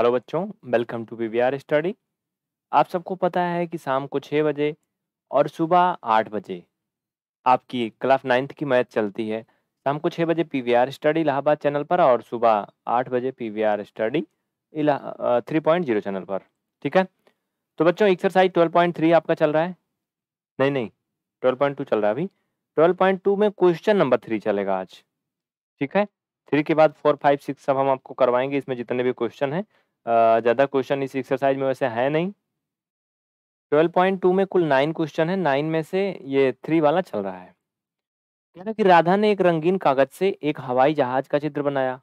Hello बच्चों welcome to PVR study आप सबको पता है कि शाम को छः बजे और सुबह आठ बजे आपकी क्लास नाइन्थ की मैथ चलती है शाम को छः बजे आर स्टडी इलाहाबाद चैनल पर और सुबह आठ बजे आर स्टडी इला थ्री पॉइंट जीरो चैनल पर ठीक है तो बच्चों एक्सरसाइज ट्वेल्व पॉइंट थ्री आपका चल रहा है नहीं नहीं ट्वेल्व पॉइंट टू चल रहा है अभी ट्वेल्व पॉइंट टू में क्वेश्चन नंबर थ्री चलेगा आज ठीक है थ्री के बाद फोर फाइव सिक्स सब हम आपको करवाएंगे इसमें जितने भी क्वेश्चन हैं ज़्यादा क्वेश्चन इस एक्सरसाइज में वैसे है नहीं ट्वेल्व पॉइंट टू में कुल नाइन क्वेश्चन है नाइन में से ये थ्री वाला चल रहा है कह कि राधा ने एक रंगीन कागज से एक हवाई जहाज का चित्र बनाया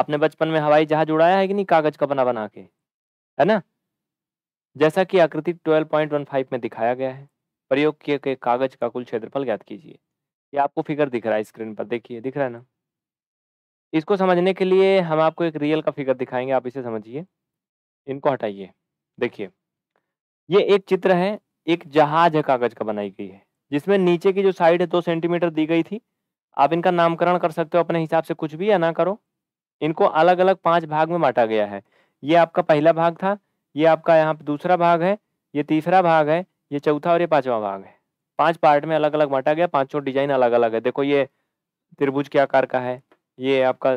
आपने बचपन में हवाई जहाज उड़ाया है कि नहीं कागज का बना बना के है ना जैसा कि आकृति फाइव में दिखाया गया है प्रयोग किए गए कागज का कुल क्षेत्रफल ज्ञात कीजिए ये आपको फिगर दिख रहा है स्क्रीन पर देखिए दिख रहा है ना इसको समझने के लिए हम आपको एक रियल का फिगर दिखाएंगे आप इसे समझिए इनको हटाइए देखिए ये एक चित्र है एक जहाज है कागज का बनाई गई है जिसमें नीचे की जो साइड है दो सेंटीमीटर दी गई थी आप इनका नामकरण कर सकते हो अपने हिसाब से कुछ भी या ना करो इनको अलग अलग पांच भाग में बांटा गया है ये आपका पहला भाग था ये आपका यहाँ पे दूसरा भाग है ये तीसरा भाग है ये चौथा और ये पांचवा भाग है पांच पार्ट में अलग अलग बांटा गया पांचों डिजाइन अलग अलग है देखो ये त्रिभुज के आकार का है ये आपका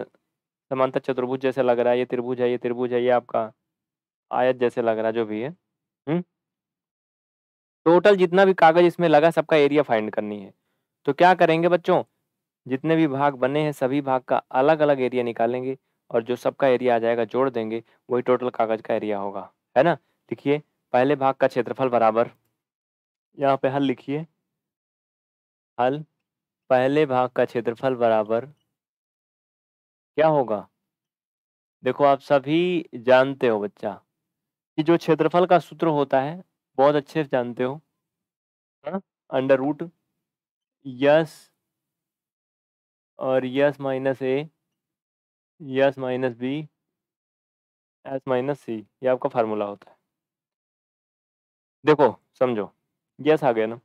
समांतर चतुर्भुज जैसे लग रहा है ये त्रिभुज है ये त्रिभुज है ये आपका आयत जैसे लग रहा है जो भी है हुँ? टोटल जितना भी कागज इसमें लगा सबका एरिया फाइंड करनी है तो क्या करेंगे बच्चों जितने भी भाग बने हैं सभी भाग का अलग अलग एरिया निकालेंगे और जो सबका एरिया आ जाएगा जोड़ देंगे वही टोटल कागज का एरिया होगा है ना लिखिए पहले भाग का क्षेत्रफल बराबर यहाँ पे हल लिखिए हल पहले भाग का क्षेत्रफल बराबर क्या होगा देखो आप सभी जानते हो बच्चा कि जो क्षेत्रफल का सूत्र होता है बहुत अच्छे से जानते हो अंडर रूट यस और S minus A S minus B S minus C ये आपका फार्मूला होता है देखो समझो यस आ गया ना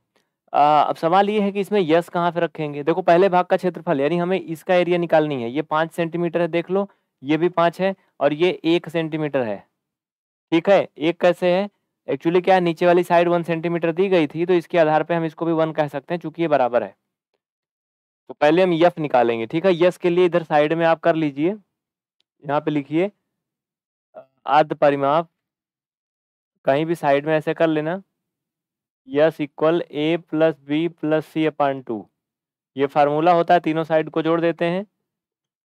आ, अब सवाल ये है कि इसमें यस कहाँ पे रखेंगे देखो पहले भाग का क्षेत्रफल यानी हमें इसका एरिया निकालनी है ये पाँच सेंटीमीटर है देख लो ये भी पाँच है और ये एक सेंटीमीटर है ठीक है एक कैसे है एक्चुअली क्या नीचे वाली साइड वन सेंटीमीटर दी गई थी तो इसके आधार पर हम इसको भी वन कह सकते हैं चूंकि ये बराबर है तो पहले हम यफ निकालेंगे ठीक है यस के लिए इधर साइड में आप कर लीजिए यहाँ पे लिखिए आद परिमाप कहीं भी साइड में ऐसे कर लेना S equal A plus B plus C upon two ये फार्मूला होता है तीनों साइड को जोड़ देते हैं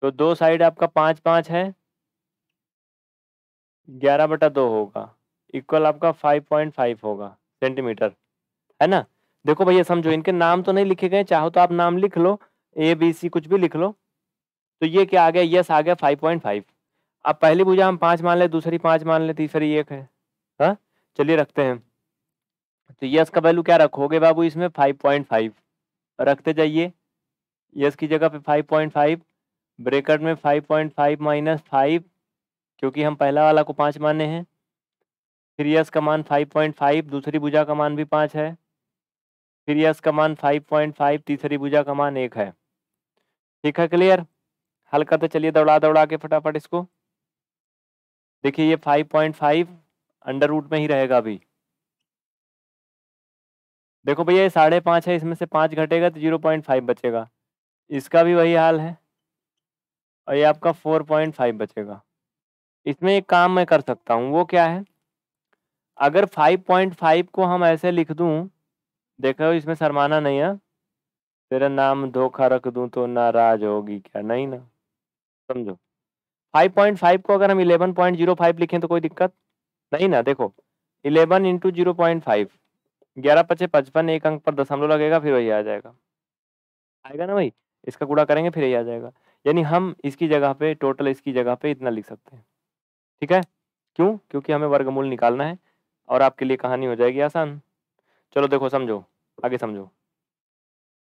तो दो साइड आपका पाँच पाँच है ग्यारह बटा दो होगा इक्वल आपका फाइव पॉइंट फाइव होगा सेंटीमीटर है ना देखो भैया समझो इनके नाम तो नहीं लिखे गए चाहो तो आप नाम लिख लो ए बी सी कुछ भी लिख लो तो ये क्या आ गया यस आ गया फाइव पॉइंट फाइव अब पहली भुजा हम पाँच मान लें दूसरी पाँच मान लें तीसरी एक है हाँ चलिए रखते हैं तो यस का वैल्यू क्या रखोगे बाबू इसमें फाइव पॉइंट फाइव रखते जाइए यस की जगह पे फाइव पॉइंट फाइव ब्रेकट में five point five minus five क्योंकि हम पहला वाला को पाँच माने हैं फिर यस का मान फाइव पॉइंट फाइव दूसरी भुजा का मान भी पाँच है फिर यस का मान फाइव पॉइंट फाइव तीसरी भुजा का मान एक है ठीक है क्लियर हल करते चलिए दौड़ा दौड़ा के फटाफट इसको देखिए ये five point five under root में ही रहेगा अभी देखो भैया ये साढ़े पाँच है इसमें से पाँच घटेगा तो जीरो पॉइंट फाइव बचेगा इसका भी वही हाल है और ये आपका फोर पॉइंट फाइव बचेगा इसमें एक काम मैं कर सकता हूँ वो क्या है अगर फाइव पॉइंट फाइव को हम ऐसे लिख दूँ देखो इसमें शरमाना नहीं है तेरा नाम धोखा रख दूँ तो नाराज होगी क्या नहीं ना समझो फाइव पॉइंट फाइव को अगर हम इलेवन पॉइंट जीरो फाइव लिखें तो कोई दिक्कत नहीं ना देखो eleven into zero point five ग्यारह पचे पचपन एक अंक पर दशमलव लगेगा फिर वही आ जाएगा आएगा ना भाई इसका कूड़ा करेंगे फिर यही आ जाएगा यानी हम इसकी जगह पे टोटल इसकी जगह पे इतना लिख सकते हैं ठीक है क्यों क्योंकि हमें वर्गमूल निकालना है और आपके लिए कहानी हो जाएगी आसान चलो देखो समझो आगे समझो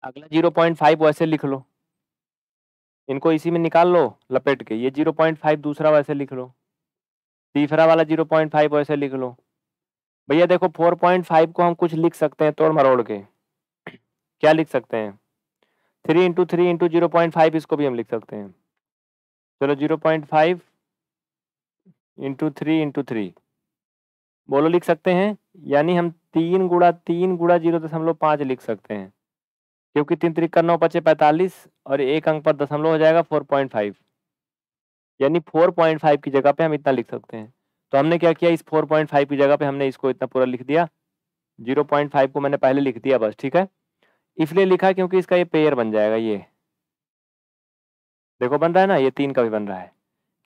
अगला जीरो पॉइंट फाइव वैसे लिख लो इनको इसी में निकाल लो लपेट के ये जीरो पॉइंट फाइव दूसरा वैसे लिख लो तीसरा वाला जीरो पॉइंट फाइव वैसे लिख लो भैया देखो 4.5 को हम कुछ लिख सकते हैं तोड़ मरोड़ के क्या लिख सकते हैं three into three into zero point five इसको भी हम लिख सकते हैं चलो zero point five into three into three बोलो लिख सकते हैं यानी हम तीन गुड़ा तीन गुड़ा जीरो दशमलव पाँच लिख सकते हैं क्योंकि तीन त्रिक नौ पचे पैंतालीस और एक अंक पर दशमलव हो जाएगा फोर पॉइंट फाइव यानी फोर पॉइंट फाइव की जगह पे हम इतना लिख सकते हैं तो हमने क्या किया इस 4.5 की जगह पे हमने इसको इतना पूरा लिख दिया 0.5 को मैंने पहले लिख दिया बस ठीक है इसलिए लिखा क्योंकि इसका ये पेयर बन जाएगा ये देखो बन रहा है ना ये तीन का भी बन रहा है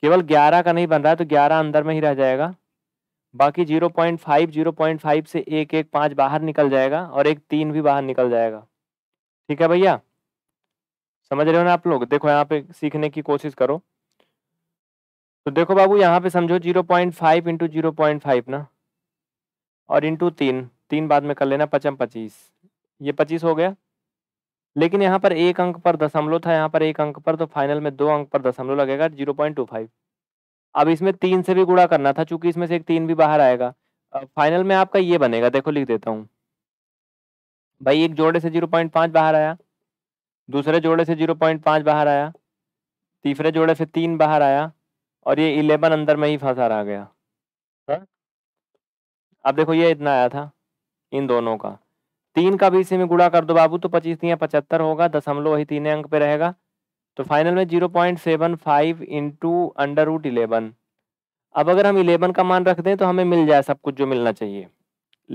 केवल ग्यारह का नहीं बन रहा है तो ग्यारह अंदर में ही रह जाएगा बाकी zero point five zero point five से एक एक पाँच बाहर निकल जाएगा और एक तीन भी बाहर निकल जाएगा ठीक है भैया समझ रहे हो ना आप लोग देखो यहाँ पे सीखने की कोशिश करो तो देखो बाबू यहाँ पे समझो zero point five into zero point five ना और इंटू तीन तीन बाद में कर लेना पचम पच्चीस ये पच्चीस हो गया लेकिन यहाँ पर एक अंक पर दशमलव था यहाँ पर एक अंक पर तो फाइनल में दो अंक पर दशमलव लगेगा जीरो पॉइंट टू फाइव अब इसमें तीन से भी गुड़ा करना था चूंकि इसमें से एक तीन भी बाहर आएगा फाइनल में आपका ये बनेगा देखो लिख देता हूँ भाई एक जोड़े से जीरो पॉइंट पाँच बाहर आया दूसरे जोड़े से जीरो पॉइंट पाँच बाहर आया तीसरे जोड़े से तीन बाहर आया और ये इलेवन अंदर में ही फंसा रह गया हाँ। अब देखो ये इतना आया था इन दोनों का तीन का भी इसी में गुड़ा कर दो बाबू तो पच्चीस तीन पचहत्तर होगा दशमलव वही तीन अंक पे रहेगा तो फाइनल में zero point seven five into under root eleven अब अगर हम इलेवन का मान रख दें तो हमें मिल जाए सब कुछ जो मिलना चाहिए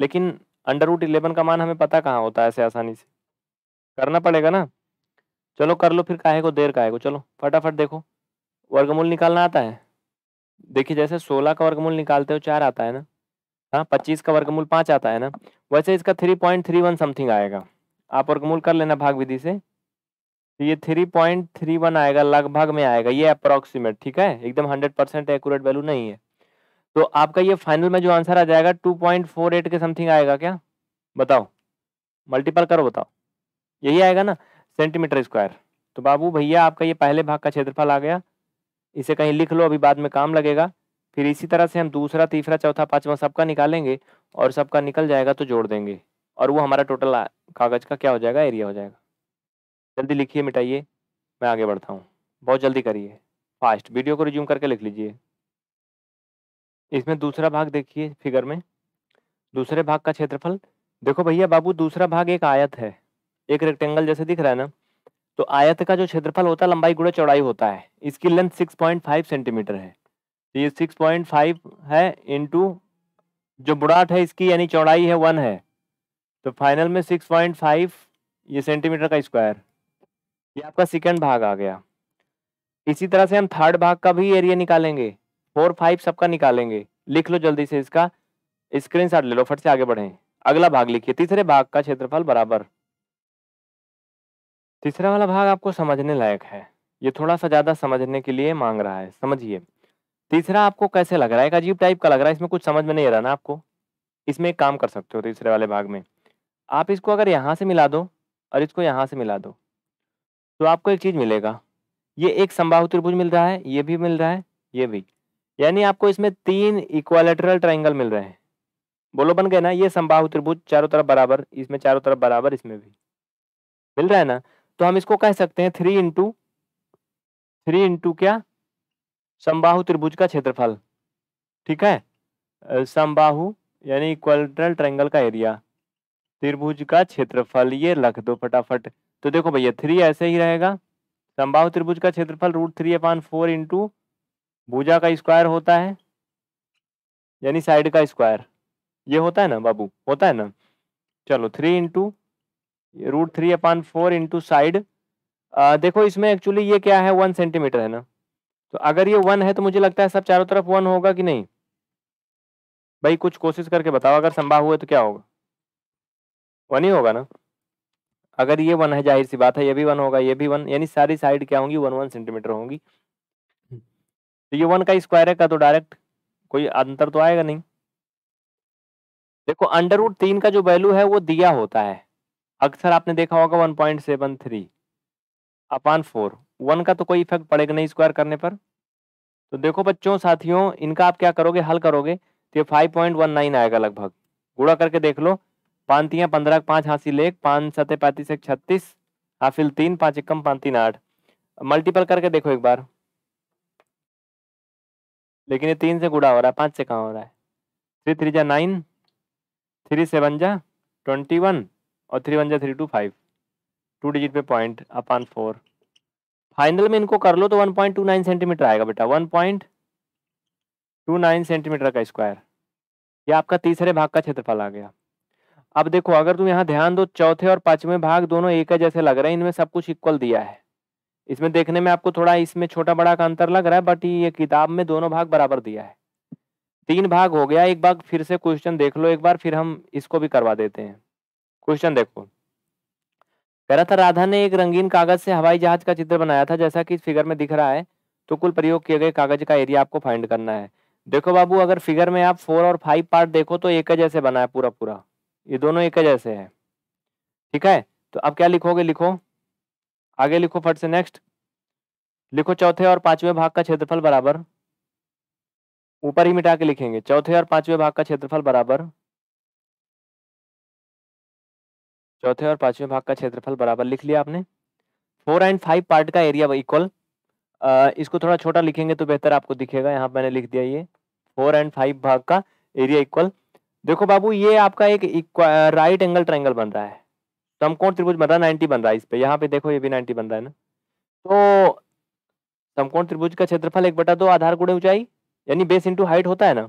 लेकिन अंडर रूट इलेवन का मान हमें पता कहाँ होता है ऐसे आसानी से करना पड़ेगा ना चलो कर लो फिर काहे को देर काहे को चलो फटाफट देखो वर्गमूल निकालना आता है देखिए जैसे 16 का वर्गमूल निकालते हो चार आता है ना हाँ पच्चीस का वर्गमूल पाँच आता है ना वैसे इसका three three point one something आएगा आप वर्गमूल कर लेना भाग विधि से तो ये थ्री थ्री पॉइंट वन आएगा लगभग में आएगा ये अप्रोक्सीमेट ठीक है एकदम हंड्रेड परसेंट एकट वैल्यू नहीं है तो आपका ये फाइनल में जो आंसर आ जाएगा टू पॉइंट फोर एट के समथिंग आएगा क्या बताओ मल्टीपल करो बताओ यही आएगा ना सेंटीमीटर स्क्वायर तो बाबू भैया आपका ये पहले भाग का क्षेत्रफल आ गया इसे कहीं लिख लो अभी बाद में काम लगेगा फिर इसी तरह से हम दूसरा तीसरा चौथा पाँचवा सबका निकालेंगे और सबका निकल जाएगा तो जोड़ देंगे और वो हमारा टोटल कागज़ का क्या हो जाएगा एरिया हो जाएगा जल्दी लिखिए मिटाइए मैं आगे बढ़ता हूँ बहुत जल्दी करिए फास्ट वीडियो को रिज्यूम करके लिख लीजिए इसमें दूसरा भाग देखिए फिगर में दूसरे भाग का क्षेत्रफल देखो भैया बाबू दूसरा भाग एक आयत है एक रेक्टेंगल जैसे दिख रहा है ना तो आयत का जो क्षेत्रफल होता है लंबाई गुड़े चौड़ाई होता है इसकी लेंथ 6.5 सेंटीमीटर है तो ये 6.5 है इनटू जो बुराट है इसकी यानी चौड़ाई है वन है तो फाइनल में 6.5 ये सेंटीमीटर का स्क्वायर ये आपका सेकेंड भाग आ गया इसी तरह से हम थर्ड भाग का भी एरिया निकालेंगे फोर फाइव सबका निकालेंगे लिख लो जल्दी से इसका स्क्रीन ले लो फट से आगे बढ़ें अगला भाग लिखिए तीसरे भाग का क्षेत्रफल बराबर तीसरा वाला भाग आपको समझने लायक है ये थोड़ा सा ज़्यादा समझने के लिए मांग रहा है समझिए तीसरा आपको कैसे लग रहा है एक अजीब टाइप का लग रहा है इसमें कुछ समझ में नहीं आ रहा ना आपको इसमें एक काम कर सकते हो तीसरे वाले भाग में आप इसको अगर यहाँ से मिला दो और इसको यहाँ से मिला दो तो आपको एक चीज़ मिलेगा ये एक संभाव त्रिभुज मिल रहा है ये भी मिल रहा है ये भी यानी आपको इसमें तीन इक्वालेटरल ट्राइंगल मिल रहे हैं बोलो बन गए ना ये संबाहु त्रिभुज चारों तरफ बराबर इसमें चारों तरफ बराबर इसमें भी मिल रहा है ना तो हम इसको कह सकते हैं थ्री इंटू थ्री इंटू क्या समबाहु त्रिभुज का क्षेत्रफल ठीक है समबाहु यानी इक्वलटरल ट्रेंगल का एरिया त्रिभुज का क्षेत्रफल ये लख दो फटाफट तो देखो भैया थ्री ऐसे ही रहेगा संभाव त्रिभुज का क्षेत्रफल root three upon four into भूजा का स्क्वायर होता है यानी साइड का स्क्वायर ये होता है ना बाबू होता है ना चलो three into root three upon four into side देखो इसमें एक्चुअली ये क्या है वन सेंटीमीटर है ना तो अगर ये वन है तो मुझे लगता है सब चारों तरफ वन होगा कि नहीं भाई कुछ कोशिश करके बताओ अगर संभाव हुए तो क्या होगा वन ही होगा ना अगर ये वन है जाहिर सी बात है ये भी वन होगा ये भी वन यानी सारी साइड क्या होंगी वन वन सेंटीमीटर होंगी तो ये वन का स्क्वायर है का तो डायरेक्ट कोई अंतर तो आएगा नहीं देखो अंडर रूट तीन का जो वैल्यू है वो दिया होता है अक्सर आपने देखा होगा one point seven three upon four one का तो कोई इफेक्ट पड़ेगा नहीं स्क्वायर करने पर तो देखो बच्चों साथियों इनका आप क्या करोगे हल करोगे तो ये फाइव पॉइंट वन नाइन आएगा लगभग गुड़ा करके देख लो पाँच हाँ पंद्रह पाँच हासिल एक पाँच सतह पैंतीस एक छत्तीस हासिल तीन पाँच एकम पाँच तीन आठ मल्टीपल करके देखो एक बार लेकिन ये तीन से गुड़ा हो रहा है पाँच से कहाँ हो रहा है थ्री थ्री जा नाइन थ्री सेवन जा ट्वेंटी वन और थ्री वन जा three two five two digit पे पॉइंट अपान फोर फाइनल में इनको कर लो तो one point two nine centimetre आएगा बेटा one point two nine centimetre का स्क्वायर ये आपका तीसरे भाग का क्षेत्रफल आ गया अब देखो अगर तुम यहाँ ध्यान दो चौथे और पांचवें भाग दोनों एक है जैसे लग रहे हैं इनमें सब कुछ इक्वल दिया है इसमें देखने में आपको थोड़ा इसमें छोटा बड़ा का अंतर लग रहा है बट ये किताब में दोनों भाग बराबर दिया है तीन भाग हो गया एक बार फिर से क्वेश्चन देख लो एक बार फिर हम इसको भी करवा देते हैं क्वेश्चन देखो कह रहा था राधा ने एक रंगीन कागज से हवाई जहाज का चित्र बनाया था जैसा कि फिगर में दिख रहा है तो कुल प्रयोग किए गए कागज का एरिया आपको फाइंड करना है देखो बाबू अगर फिगर में आप फोर और फाइव पार्ट देखो तो एक जैसे बना है पूरा पूरा ये दोनों एक जैसे है ठीक है तो अब क्या लिखोगे लिखो आगे लिखो फट से नेक्स्ट लिखो चौथे और पांचवें भाग का क्षेत्रफल बराबर ऊपर ही मिटा के लिखेंगे चौथे और पांचवें भाग का क्षेत्रफल बराबर चौथे और पांचवें भाग का क्षेत्रफल बराबर लिख लिया आपने फोर एंड फाइव पार्ट का एरिया इक्वल इसको थोड़ा छोटा लिखेंगे तो बेहतर आपको दिखेगा यहाँ मैंने लिख दिया ये फोर एंड फाइव भाग का एरिया इक्वल देखो बाबू ये आपका एक राइट एंगल ट्राइंगल बन रहा है समकोण त्रिभुज बन रहा है नाइन्टी बन रहा है इस पे यहाँ पे देखो ये भी नाइन्टी बन रहा है ना तो समकोण त्रिभुज का क्षेत्रफल एक बटा दो आधार गुड़े ऊंचाई यानी बेस इंटू हाइट होता है ना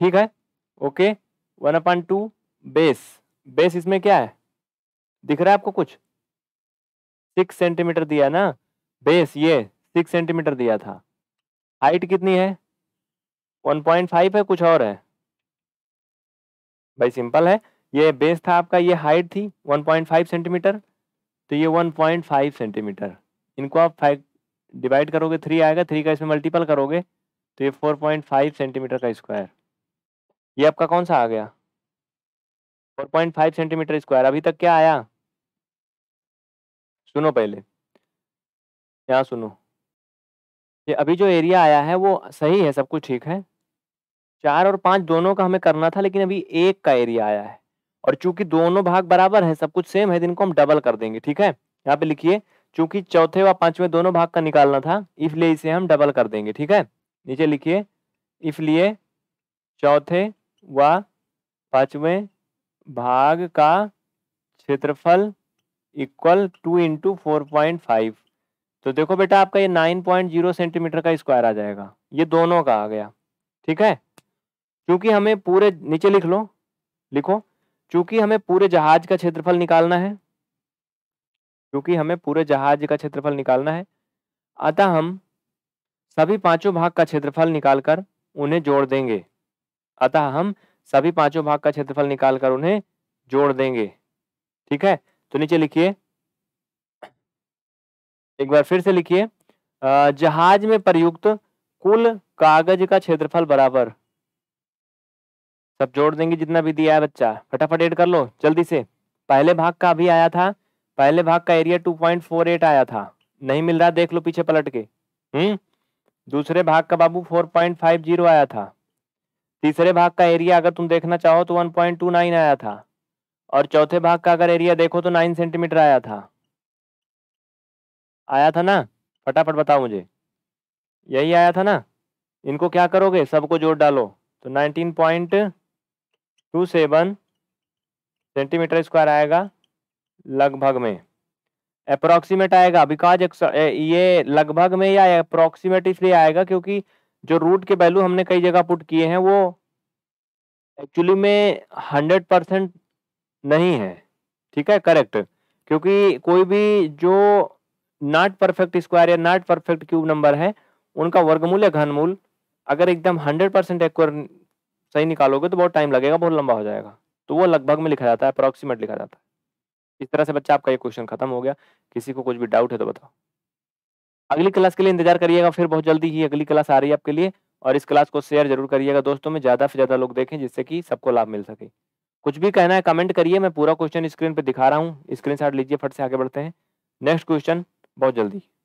ठीक है okay one upon two base base इसमें क्या है दिख रहा है आपको कुछ सिक्स सेंटीमीटर दिया ना बेस ये सिक्स सेंटीमीटर दिया था हाइट कितनी है वन पॉइंट फाइव है कुछ और है भाई सिंपल है ये बेस था आपका ये हाइट थी वन पॉइंट फाइव सेंटीमीटर तो ये वन पॉइंट फाइव सेंटीमीटर इनको आप फाइव डिवाइड करोगे थ्री आएगा थ्री का इसमें मल्टीपल करोगे तो ये फोर पॉइंट फाइव सेंटीमीटर का स्क्वायर ये आपका कौन सा आ गया four point five centimetre square अभी तक क्या आया सुनो पहले यहाँ सुनो ये अभी जो एरिया आया है वो सही है सब कुछ ठीक है चार और पाँच दोनों का हमें करना था लेकिन अभी एक का एरिया आया है और चूंकि दोनों भाग बराबर है सब कुछ सेम है जिनको हम डबल कर देंगे ठीक है यहाँ पे लिखिए चूंकि चौथे व पांचवें दोनों भाग का निकालना था इसलिए इसे हम डबल कर देंगे ठीक है नीचे लिखिए इसलिए चौथे व पांचवें भाग का क्षेत्रफल equal two into four point five तो देखो बेटा आपका ये नाइन पॉइंट जीरो सेंटीमीटर का स्क्वायर आ जाएगा ये दोनों का आ गया ठीक है क्योंकि हमें पूरे नीचे लिख लो लिखो क्योंकि हमें पूरे जहाज का क्षेत्रफल निकालना है क्योंकि हमें पूरे जहाज का क्षेत्रफल निकालना है अतः हम सभी पांचों भाग का क्षेत्रफल निकालकर उन्हें जोड़ देंगे अतः हम सभी पांचों भाग का क्षेत्रफल निकाल कर उन्हें जोड़ देंगे ठीक है तो नीचे लिखिए एक बार फिर से लिखिए जहाज में प्रयुक्त कुल कागज का क्षेत्रफल बराबर सब जोड़ देंगे जितना भी दिया है बच्चा फटाफट एड कर लो जल्दी से पहले भाग का भी आया था पहले भाग का area two point four eight आया था नहीं मिल रहा देख लो पीछे पलट के हम्म दूसरे भाग का बाबू फोर पॉइंट फाइव जीरो आया था तीसरे भाग का एरिया अगर तुम देखना चाहो तो 1.29 आया था और चौथे भाग का अगर एरिया देखो तो 9 सेंटीमीटर आया था आया था ना फटाफट बताओ मुझे यही आया था ना इनको क्या करोगे सबको जोड़ डालो तो 19.27 सेंटीमीटर स्क्वायर आएगा लगभग में अप्रोक्सीमेट आएगा बिकॉज ये लगभग में या अप्रोक्सीमेट इसलिए आएगा क्योंकि जो रूट के वैल्यू हमने कई जगह पुट किए हैं वो एक्चुअली में हंड्रेड परसेंट नहीं है ठीक है करेक्ट क्योंकि कोई भी जो नॉट परफेक्ट स्क्वायर या नॉट परफेक्ट क्यूब नंबर है उनका वर्गमूल या घनमूल अगर एकदम हंड्रेड परसेंट एक्वर सही निकालोगे तो बहुत टाइम लगेगा बहुत लंबा हो जाएगा तो वो लगभग में लिखा जाता है अप्रॉक्सीमेट लिखा जाता है इस तरह से बच्चा आपका ये क्वेश्चन खत्म हो गया किसी को कुछ भी डाउट है तो बताओ अगली क्लास के लिए इंतजार करिएगा फिर बहुत जल्दी ही अगली क्लास आ रही है आपके लिए और इस क्लास को शेयर जरूर करिएगा दोस्तों में ज़्यादा से ज़्यादा लोग देखें जिससे कि सबको लाभ मिल सके कुछ भी कहना है कमेंट करिए मैं पूरा क्वेश्चन स्क्रीन पर दिखा रहा हूँ स्क्रीन लीजिए फट से आगे बढ़ते हैं नेक्स्ट क्वेश्चन बहुत जल्दी